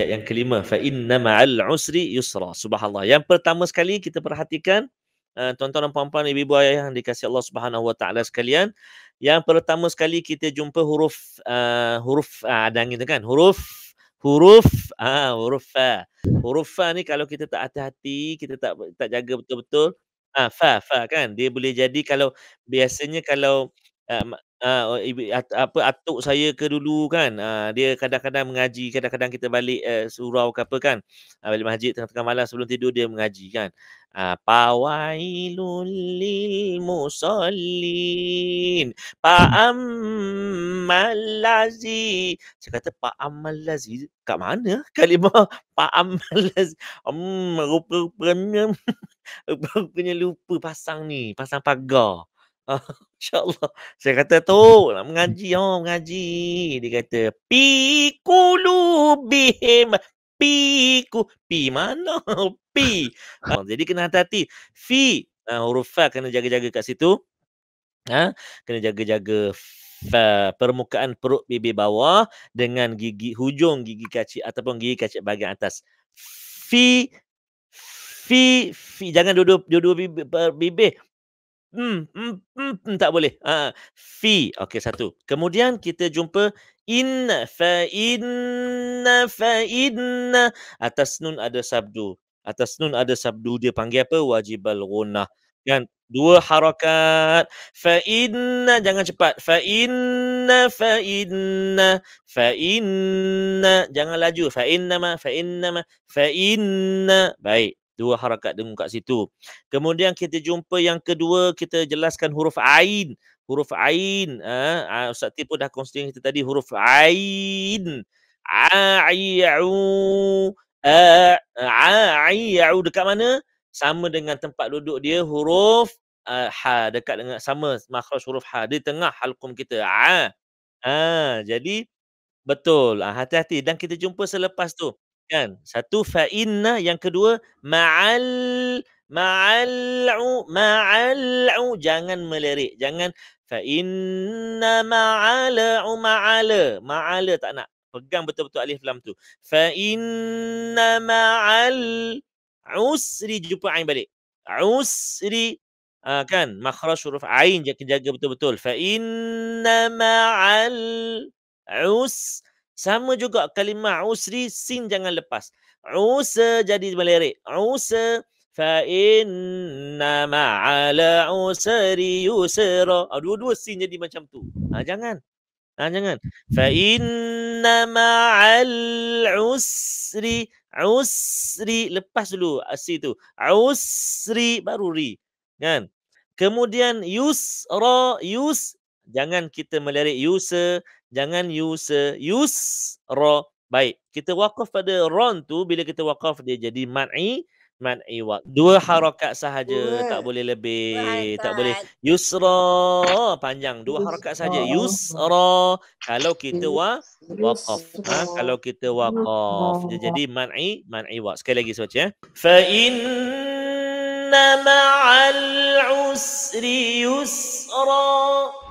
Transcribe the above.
ayat yang kelima fa inna ma'al usri yusra subhanallah yang pertama sekali kita perhatikan uh, tuan-tuan dan puan-puan ibu-ibu ayah yang dikasihi Allah Subhanahu wa taala sekalian yang pertama sekali kita jumpa huruf uh, huruf uh, eh, ada angin kan huruf huruf ah uh, huruf fa huruf fa ni kalau kita tak hati-hati kita tak tak jaga betul-betul ah uh, fa fa kan dia boleh jadi kalau biasanya kalau uh, Ah, oh, ibu, at, apa atuk saya ke dulu kan uh, dia kadang-kadang mengaji kadang-kadang kita balik uh, surau ke apa kan uh, balik masjid tengah-tengah malam sebelum tidur dia mengaji kan uh, pawailul lil musallin pa ammalazi saya kata pa ammalazi kat mana kalimah pa ammalazi um, rupa-rupanya rupanya lupa pasang ni pasang pagar InsyaAllah. Saya kata tu nak mengaji. Oh, mengaji. Dia kata. Pi kulu bihim. Pi ku. Pi mana? Pi. Oh, jadi kena hati-hati. Fi. Uh, huruf fa kena jaga-jaga kat situ. Ha? Kena jaga-jaga Permukaan perut bibir bawah. Dengan gigi hujung gigi kaci. Ataupun gigi kaki bahagian atas. Fi. Fi. fi. Jangan dua-dua bibir. Hmm, hmm, hmm, hmm, tak boleh. Ha, fi. Okey, satu. Kemudian kita jumpa inna fa inna fa inna. Atas nun ada sabdu. Atas nun ada sabdu. Dia panggil apa? Wajib al-ghunnah. Kan? Dua harakat. Fa inna. Jangan cepat. Fa inna fa inna. Fa inna. Jangan laju. Fa inna ma. Fa inna ma. Fa inna. Baik dua harakat dengung kat situ. Kemudian kita jumpa yang kedua, kita jelaskan huruf Ain. Huruf Ain. Uh, Ustaz T pun dah konsentrasi kita tadi. Huruf Ain. A-i-u. A-i-u. Dekat mana? Sama dengan tempat duduk dia huruf uh, Ha. Dekat dengan sama makhluk huruf Ha. Di tengah halkum kita. A. Ha. Jadi betul. Ha, hati-hati. Dan kita jumpa selepas tu kan satu fa'inna yang kedua ma'al ma'al'u ma'al'u jangan melirik jangan fa'inna inna ma'al'u ma'ala ma'ala tak nak pegang betul-betul alif lam tu fa'inna ma'al usri jumpa ain balik usri uh, kan makhraj huruf ain jaga, jaga betul-betul fa inna ma'al us sama juga kalimah usri, sin jangan lepas. Usa jadi melerik. Usa. Fa inna ma'ala usri yusra. Ha, dua-dua sin jadi macam tu. Ha, jangan. Ha, jangan. Fa inna ma'al usri. Usri. Lepas dulu asri tu. Usri baru ri. Kan? Kemudian yusra. Yus jangan kita melirik user, jangan user, use ro baik. Kita wakaf pada ron tu bila kita wakaf dia jadi mani mani wak. Dua harakat sahaja, Uwe. tak boleh lebih, Uwe. tak boleh. Yusra panjang, dua harakat sahaja. Yusra kalau kita wa wakaf. Ha? kalau kita wakaf dia jadi mani mani wak Sekali lagi sebut ya. Fa in إن